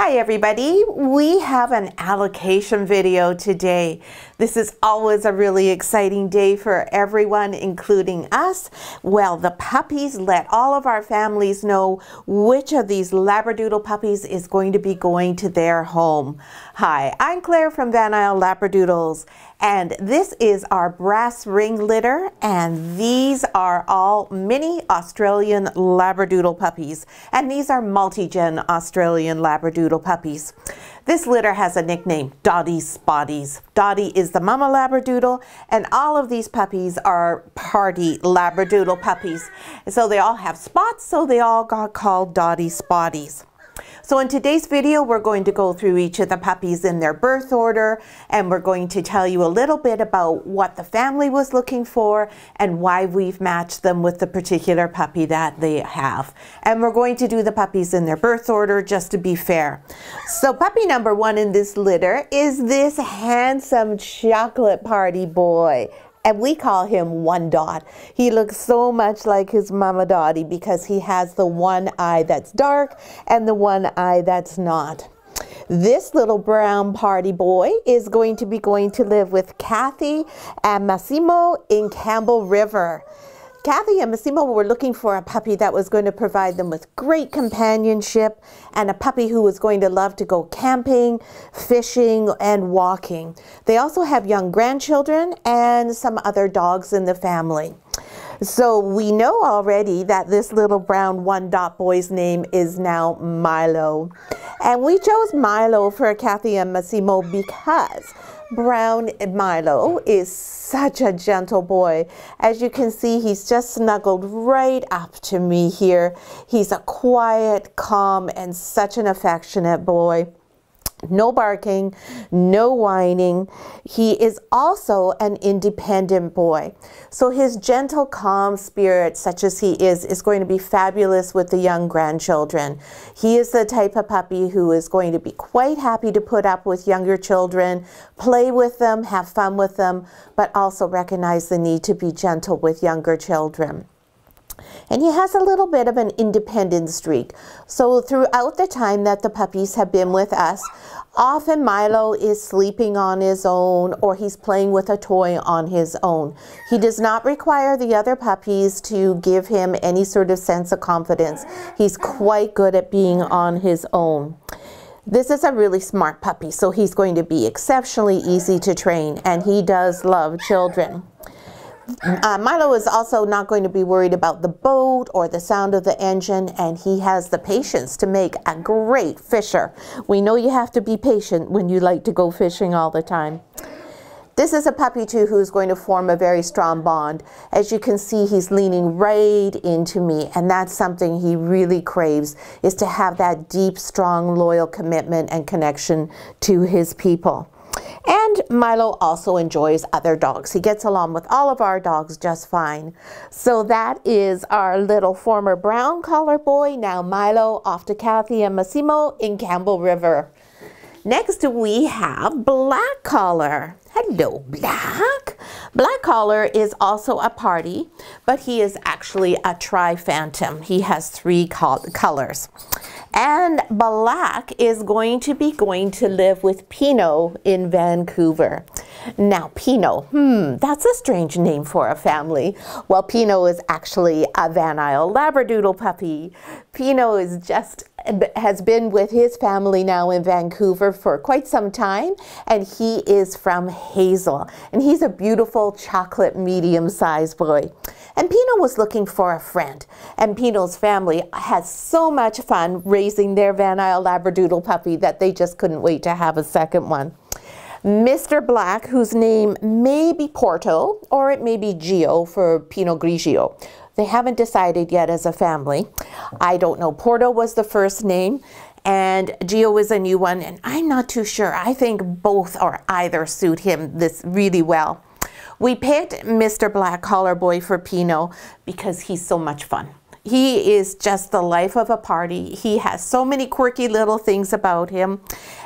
Hi everybody, we have an allocation video today. This is always a really exciting day for everyone, including us. Well, the puppies let all of our families know which of these Labradoodle puppies is going to be going to their home. Hi, I'm Claire from Van Isle Labradoodles, and this is our brass ring litter, and these are all mini Australian Labradoodle puppies. And these are multi-gen Australian Labradoodle puppies. This litter has a nickname, Dottie Spotties. Dottie is the mama Labradoodle, and all of these puppies are party Labradoodle puppies. So they all have spots, so they all got called Dottie Spotties. So in today's video, we're going to go through each of the puppies in their birth order, and we're going to tell you a little bit about what the family was looking for and why we've matched them with the particular puppy that they have. And we're going to do the puppies in their birth order just to be fair. So puppy number one in this litter is this handsome chocolate party boy. And we call him One Dot. He looks so much like his mama Dottie because he has the one eye that's dark and the one eye that's not. This little brown party boy is going to be going to live with Kathy and Massimo in Campbell River. Kathy and Massimo were looking for a puppy that was going to provide them with great companionship and a puppy who was going to love to go camping, fishing, and walking. They also have young grandchildren and some other dogs in the family. So we know already that this little brown one dot boy's name is now Milo. And we chose Milo for Kathy and Massimo because Brown Milo is such a gentle boy. As you can see, he's just snuggled right up to me here. He's a quiet, calm, and such an affectionate boy no barking, no whining. He is also an independent boy. So his gentle, calm spirit, such as he is, is going to be fabulous with the young grandchildren. He is the type of puppy who is going to be quite happy to put up with younger children, play with them, have fun with them, but also recognize the need to be gentle with younger children. And he has a little bit of an independent streak. So throughout the time that the puppies have been with us, often Milo is sleeping on his own or he's playing with a toy on his own. He does not require the other puppies to give him any sort of sense of confidence. He's quite good at being on his own. This is a really smart puppy, so he's going to be exceptionally easy to train, and he does love children. Uh, Milo is also not going to be worried about the boat or the sound of the engine, and he has the patience to make a great fisher. We know you have to be patient when you like to go fishing all the time. This is a puppy too who's going to form a very strong bond. As you can see, he's leaning right into me and that's something he really craves is to have that deep, strong, loyal commitment and connection to his people. And Milo also enjoys other dogs. He gets along with all of our dogs just fine. So that is our little former brown collar boy, now Milo, off to Kathy and Massimo in Campbell River. Next we have black collar. Hello, black. Black collar is also a party, but he is actually a tri-phantom. He has three colors. And Balak is going to be going to live with Pino in Vancouver. Now, Pinot, hmm, that's a strange name for a family. Well, Pinot is actually a Van Isle Labradoodle puppy. Pinot is just has been with his family now in Vancouver for quite some time, and he is from Hazel. And he's a beautiful chocolate medium sized boy. And Pino was looking for a friend, and Pino's family had so much fun raising their Van Isle Labradoodle puppy that they just couldn't wait to have a second one. Mr. Black, whose name may be Porto or it may be Gio for Pinot Grigio. They haven't decided yet as a family. I don't know. Porto was the first name and Gio is a new one, and I'm not too sure. I think both or either suit him this really well. We picked Mr. Black Collar Boy for Pinot because he's so much fun he is just the life of a party. He has so many quirky little things about him,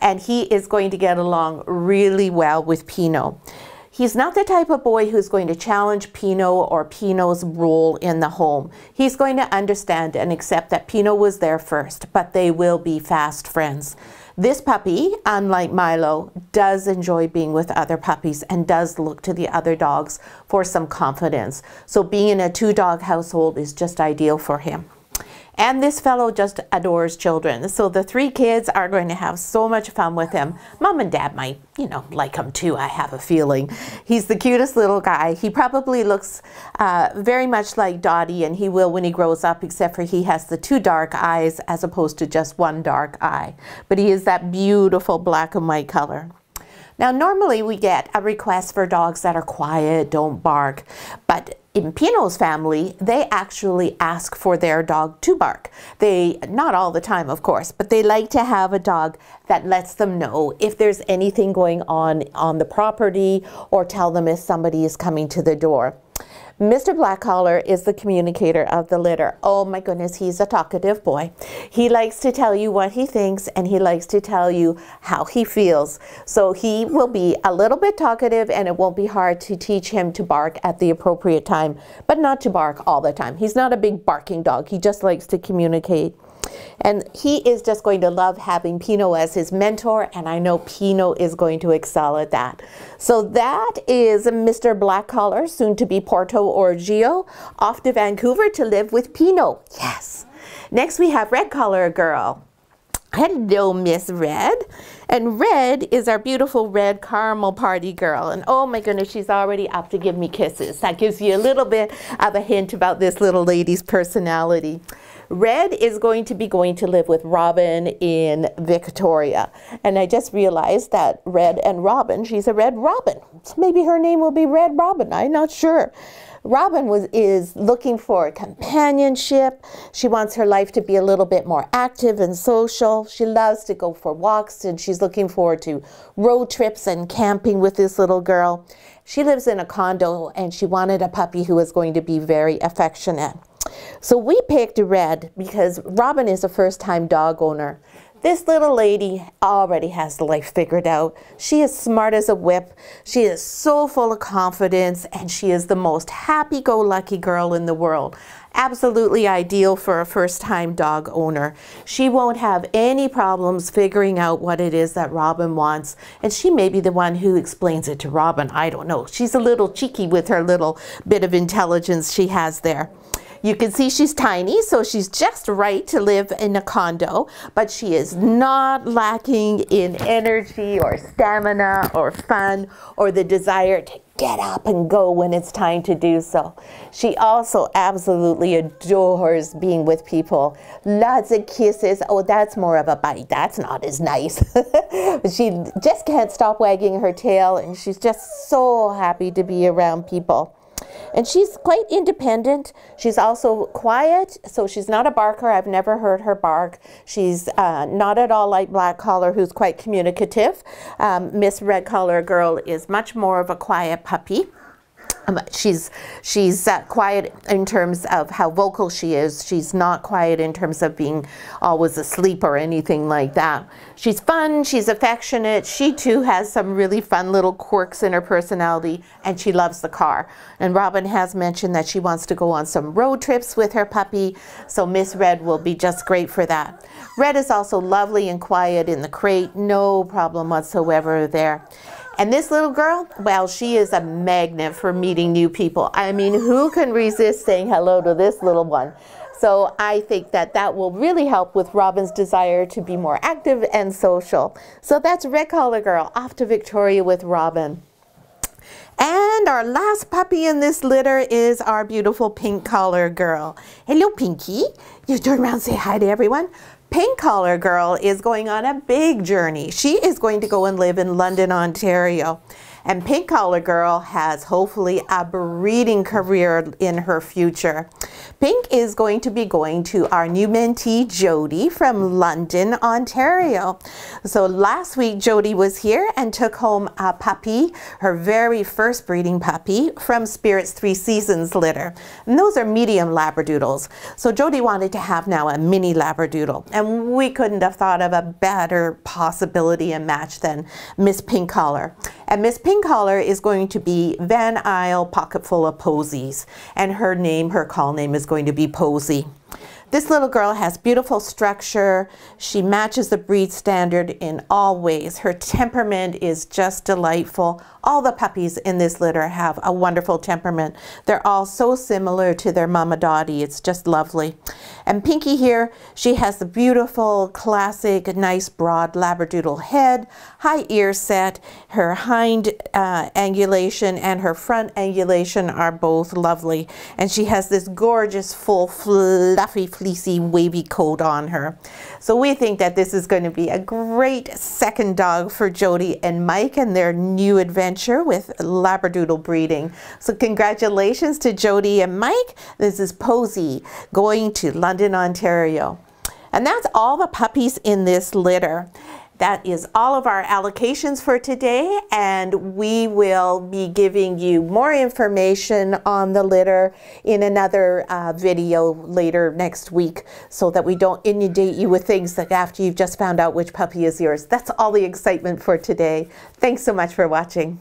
and he is going to get along really well with Pino. He's not the type of boy who's going to challenge Pino or Pino's role in the home. He's going to understand and accept that Pino was there first, but they will be fast friends. This puppy, unlike Milo, does enjoy being with other puppies and does look to the other dogs for some confidence. So being in a two dog household is just ideal for him. And this fellow just adores children. So the three kids are going to have so much fun with him. Mom and dad might, you know, like him too, I have a feeling. He's the cutest little guy. He probably looks uh, very much like Dottie, and he will when he grows up, except for he has the two dark eyes as opposed to just one dark eye. But he is that beautiful black and white color. Now, normally we get a request for dogs that are quiet, don't bark, but in Pino's family, they actually ask for their dog to bark. They, not all the time, of course, but they like to have a dog that lets them know if there's anything going on on the property or tell them if somebody is coming to the door. Mr. Blackcollar is the communicator of the litter. Oh my goodness, he's a talkative boy. He likes to tell you what he thinks and he likes to tell you how he feels. So he will be a little bit talkative and it won't be hard to teach him to bark at the appropriate time, but not to bark all the time. He's not a big barking dog. He just likes to communicate. And he is just going to love having Pino as his mentor, and I know Pino is going to excel at that. So that is Mr. Black Collar, soon to be Porto Orgio, off to Vancouver to live with Pino. Yes. Next we have Red Collar Girl. Hello, Miss Red. And Red is our beautiful red caramel party girl. And oh my goodness, she's already up to give me kisses. That gives you a little bit of a hint about this little lady's personality. Red is going to be going to live with Robin in Victoria. And I just realized that Red and Robin, she's a Red Robin. So maybe her name will be Red Robin. I'm not sure. Robin was, is looking for companionship. She wants her life to be a little bit more active and social. She loves to go for walks and she's looking forward to road trips and camping with this little girl. She lives in a condo and she wanted a puppy who was going to be very affectionate. So we picked Red because Robin is a first time dog owner. This little lady already has life figured out. She is smart as a whip. She is so full of confidence and she is the most happy go lucky girl in the world. Absolutely ideal for a first time dog owner. She won't have any problems figuring out what it is that Robin wants, and she may be the one who explains it to Robin. I don't know. She's a little cheeky with her little bit of intelligence she has there. You can see she's tiny, so she's just right to live in a condo, but she is not lacking in energy or stamina or fun or the desire to get up and go when it's time to do so. She also absolutely adores being with people. Lots of kisses. Oh, that's more of a bite. That's not as nice. she just can't stop wagging her tail and she's just so happy to be around people. And she's quite independent. She's also quiet, so she's not a barker. I've never heard her bark. She's uh, not at all like Black Collar, who's quite communicative. Um, Miss Red Collar Girl is much more of a quiet puppy. Um, she's she's uh, quiet in terms of how vocal she is. She's not quiet in terms of being always asleep or anything like that. She's fun. She's affectionate. She too has some really fun little quirks in her personality, and she loves the car. And Robin has mentioned that she wants to go on some road trips with her puppy, so Miss Red will be just great for that. Red is also lovely and quiet in the crate. No problem whatsoever there. And this little girl, well, she is a magnet for meeting new people. I mean, who can resist saying hello to this little one? So I think that that will really help with Robin's desire to be more active and social. So that's Red Collar Girl, off to Victoria with Robin. And our last puppy in this litter is our beautiful pink collar girl. Hello, Pinky. You turn around say hi to everyone pink collar girl is going on a big journey. She is going to go and live in London, Ontario. And pink collar girl has hopefully a breeding career in her future. Pink is going to be going to our new mentee, Jody, from London, Ontario. So last week, Jody was here and took home a puppy, her very first breeding puppy from Spirits Three Seasons litter. And those are medium Labradoodles. So Jody wanted to have now a mini Labradoodle. And we couldn't have thought of a better possibility and match than Miss Pink Collar. And Miss Pink Collar is going to be Van Isle Pocketful of Posies. And her name, her call name name is going to be Posey. This little girl has beautiful structure. She matches the breed standard in all ways. Her temperament is just delightful. All the puppies in this litter have a wonderful temperament. They're all so similar to their Mama Dottie. It's just lovely. And Pinky here, she has the beautiful, classic, nice, broad Labradoodle head, high ear set, her hind uh, angulation and her front angulation are both lovely. And she has this gorgeous, full, fluffy, fleecy, wavy coat on her. So we think that this is going to be a great second dog for Jody and Mike and their new adventure with Labradoodle breeding. So congratulations to Jody and Mike. This is Posy going to London, Ontario. And that's all the puppies in this litter. That is all of our allocations for today, and we will be giving you more information on the litter in another uh, video later next week so that we don't inundate you with things that after you've just found out which puppy is yours. That's all the excitement for today. Thanks so much for watching.